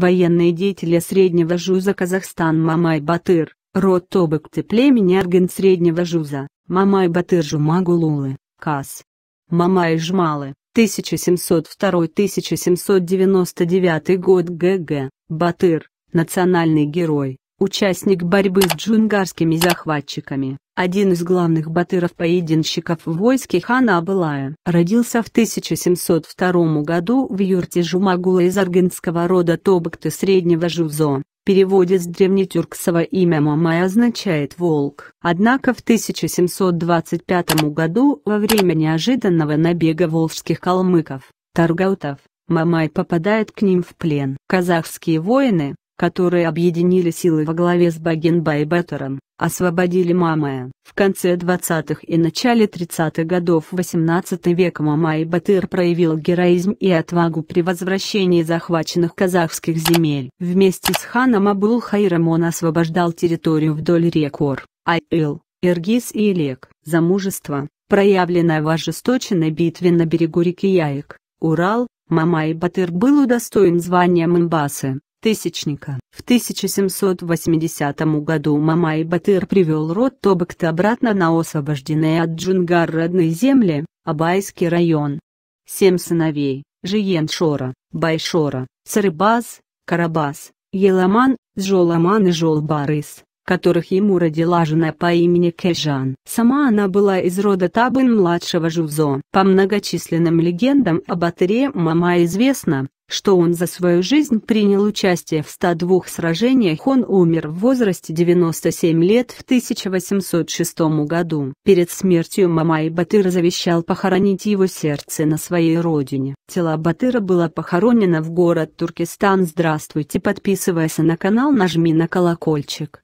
военные деятели среднего жуза Казахстан Мамай Батыр, род Тобыкты племени Арген среднего жуза, Мамай Батыр Жумагулулы, Кас. Мамай Жмалы, 1702-1799 год ГГ, Батыр, национальный герой, участник борьбы с джунгарскими захватчиками, один из главных батыров-поединщиков в войске хана Абылая. Родился в 1702 году в юрте Жумагула из аргинского рода Тобыкты Среднего Жузо. В древнетюркского имя Мамай означает «волк». Однако в 1725 году во время неожиданного набега волжских калмыков, таргаутов, Мамай попадает к ним в плен. Казахские воины, которые объединили силы во главе с Багенбай Беттером, освободили Мамая. В конце 20-х и начале 30-х годов XVIII века Мамай Батыр проявил героизм и отвагу при возвращении захваченных казахских земель. Вместе с ханом Абул-Хайром он освобождал территорию вдоль рекор, Айл, Иргиз и Илек. Замужество, мужество, проявленное в ожесточенной битве на берегу реки Яек, Урал, Мамай Батыр был удостоен звания Мамбасы. Тысячника. В 1780 году Мамай Батыр привел род Тобыкты обратно на освобожденные от Джунгар родные земли, Абайский район. Семь сыновей, Жиеншора, Байшора, Сарыбаз, Карабас, Еламан, Жоламан и Жолбарыс, которых ему родила жена по имени Кэжан. Сама она была из рода Табын-младшего Жувзо. По многочисленным легендам о Батыре Мама известно, что он за свою жизнь принял участие в 102 сражениях. Он умер в возрасте 97 лет в 1806 году. Перед смертью Мамай Батыр завещал похоронить его сердце на своей родине. Тело Батыра было похоронено в город Туркестан. Здравствуйте, подписывайся на канал, нажми на колокольчик.